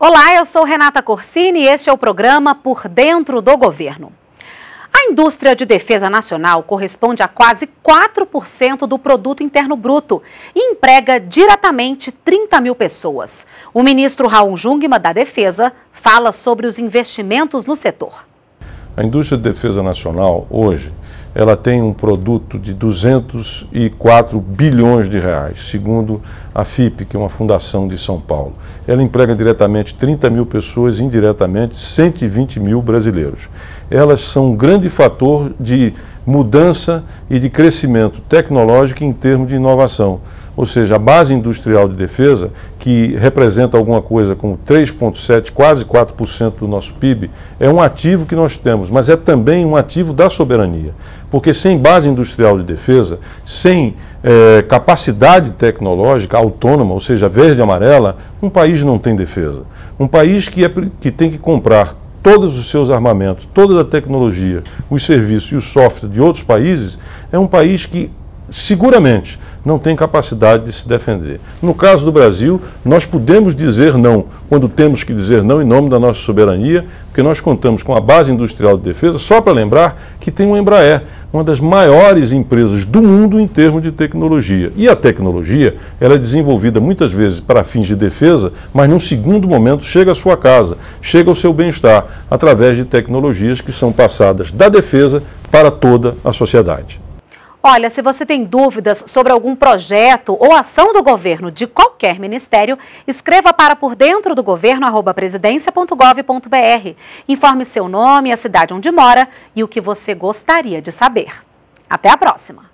Olá, eu sou Renata Corsini e este é o programa Por Dentro do Governo. A indústria de defesa nacional corresponde a quase 4% do produto interno bruto e emprega diretamente 30 mil pessoas. O ministro Raul Jungmann da Defesa fala sobre os investimentos no setor. A indústria de defesa nacional hoje ela tem um produto de 204 bilhões de reais, segundo a FIP, que é uma fundação de São Paulo. Ela emprega diretamente 30 mil pessoas, indiretamente 120 mil brasileiros. Elas são um grande fator de mudança e de crescimento tecnológico em termos de inovação. Ou seja, a base industrial de defesa, que representa alguma coisa como 3,7%, quase 4% do nosso PIB, é um ativo que nós temos, mas é também um ativo da soberania. Porque sem base industrial de defesa, sem é, capacidade tecnológica autônoma, ou seja, verde e amarela, um país não tem defesa. Um país que, é, que tem que comprar todos os seus armamentos, toda a tecnologia, os serviços e o software de outros países, é um país que seguramente não tem capacidade de se defender. No caso do Brasil, nós podemos dizer não quando temos que dizer não em nome da nossa soberania, porque nós contamos com a base industrial de defesa, só para lembrar que tem o Embraer, uma das maiores empresas do mundo em termos de tecnologia. E a tecnologia, ela é desenvolvida muitas vezes para fins de defesa, mas num segundo momento chega à sua casa, chega ao seu bem-estar, através de tecnologias que são passadas da defesa para toda a sociedade. Olha, se você tem dúvidas sobre algum projeto ou ação do governo de qualquer ministério, escreva para por dentro do governo Informe seu nome, a cidade onde mora e o que você gostaria de saber. Até a próxima!